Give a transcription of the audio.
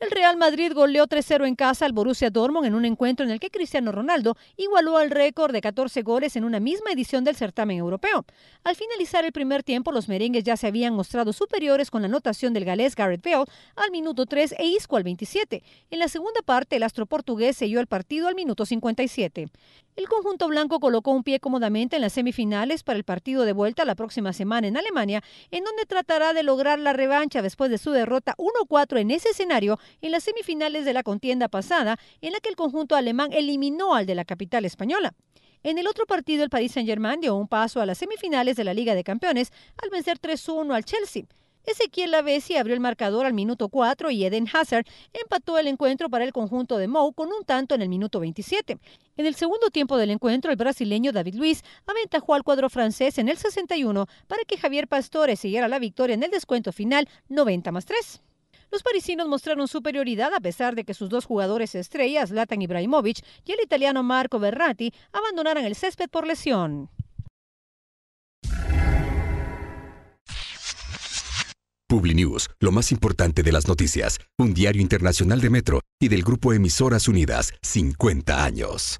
El Real Madrid goleó 3-0 en casa al Borussia Dortmund en un encuentro en el que Cristiano Ronaldo igualó el récord de 14 goles en una misma edición del certamen europeo. Al finalizar el primer tiempo, los merengues ya se habían mostrado superiores con la anotación del galés Gareth Bale al minuto 3 e Isco al 27. En la segunda parte, el astro portugués selló el partido al minuto 57. El conjunto blanco colocó un pie cómodamente en las semifinales para el partido de vuelta la próxima semana en Alemania, en donde tratará de lograr la revancha después de su derrota 1-4 en ese escenario en las semifinales de la contienda pasada, en la que el conjunto alemán eliminó al de la capital española. En el otro partido, el Paris Saint-Germain dio un paso a las semifinales de la Liga de Campeones al vencer 3-1 al Chelsea. Ezequiel Lavesi abrió el marcador al minuto 4 y Eden Hazard empató el encuentro para el conjunto de Mou con un tanto en el minuto 27. En el segundo tiempo del encuentro, el brasileño David Luis aventajó al cuadro francés en el 61 para que Javier Pastore siguiera la victoria en el descuento final 90 más 3. Los parisinos mostraron superioridad a pesar de que sus dos jugadores estrellas, Latan Ibrahimovic y el italiano Marco Berratti, abandonaran el césped por lesión. PubliNews, lo más importante de las noticias, un diario internacional de Metro y del grupo Emisoras Unidas, 50 años.